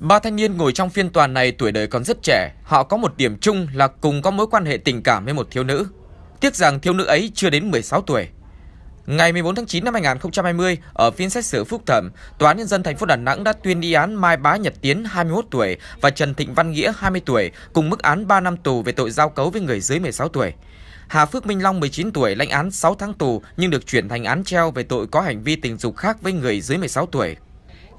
Ba thanh niên ngồi trong phiên tòa này tuổi đời còn rất trẻ, họ có một điểm chung là cùng có mối quan hệ tình cảm với một thiếu nữ. Tiếc rằng thiếu nữ ấy chưa đến 16 tuổi. Ngày 14 tháng 9 năm 2020, ở phiên xét xử phúc thẩm, Tòa án Nhân dân thành phố Đà Nẵng đã tuyên y án Mai Bá Nhật Tiến 21 tuổi và Trần Thịnh Văn Nghĩa 20 tuổi cùng mức án 3 năm tù về tội giao cấu với người dưới 16 tuổi. Hà Phước Minh Long 19 tuổi lãnh án 6 tháng tù nhưng được chuyển thành án treo về tội có hành vi tình dục khác với người dưới 16 tuổi.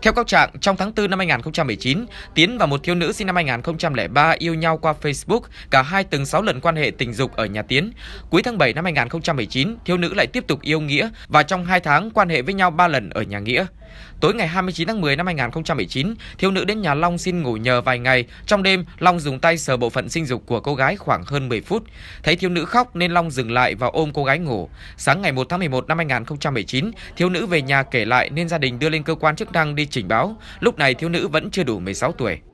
Theo cáo trạng, trong tháng 4 năm 2019, Tiến và một thiếu nữ sinh năm 2003 yêu nhau qua Facebook, cả hai từng 6 lần quan hệ tình dục ở nhà Tiến. Cuối tháng 7 năm 2019, thiếu nữ lại tiếp tục yêu Nghĩa và trong 2 tháng quan hệ với nhau 3 lần ở nhà Nghĩa. Tối ngày 29 tháng 10 năm 2019, thiếu nữ đến nhà Long xin ngủ nhờ vài ngày. Trong đêm, Long dùng tay sờ bộ phận sinh dục của cô gái khoảng hơn 10 phút. Thấy thiếu nữ khóc nên Long dừng lại và ôm cô gái ngủ. Sáng ngày 1 tháng 11 năm 2019, thiếu nữ về nhà kể lại nên gia đình đưa lên cơ quan chức năng đi trình báo. Lúc này thiếu nữ vẫn chưa đủ 16 tuổi.